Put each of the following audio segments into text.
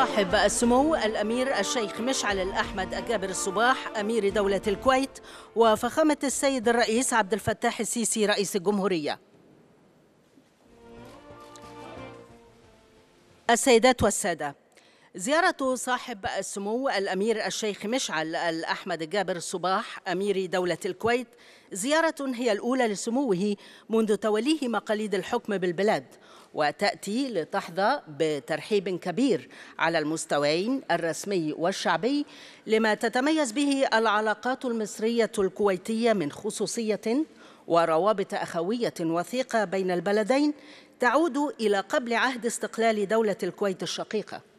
صاحب السمو الأمير الشيخ مشعل الأحمد أكابر الصباح أمير دولة الكويت وفخامة السيد الرئيس عبد الفتاح السيسي رئيس الجمهورية السيدات والسادة زيارة صاحب السمو الأمير الشيخ مشعل الأحمد جابر الصباح أمير دولة الكويت زيارة هي الأولى لسموه منذ توليه مقاليد الحكم بالبلاد وتأتي لتحظى بترحيب كبير على المستويين الرسمي والشعبي لما تتميز به العلاقات المصرية الكويتية من خصوصية وروابط أخوية وثيقة بين البلدين تعود إلى قبل عهد استقلال دولة الكويت الشقيقة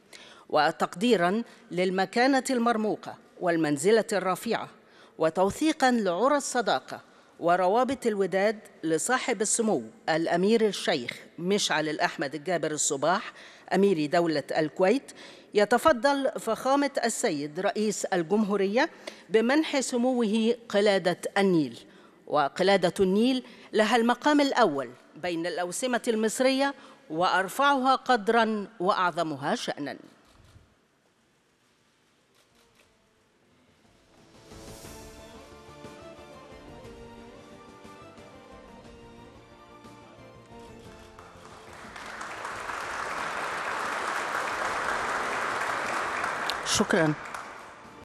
وتقديرا للمكانة المرموقة والمنزلة الرفيعة وتوثيقا لعرى الصداقة وروابط الوداد لصاحب السمو الأمير الشيخ مشعل الأحمد الجابر الصباح أمير دولة الكويت يتفضل فخامة السيد رئيس الجمهورية بمنح سموه قلادة النيل وقلادة النيل لها المقام الأول بين الأوسمة المصرية وأرفعها قدرا وأعظمها شأنا schockeren.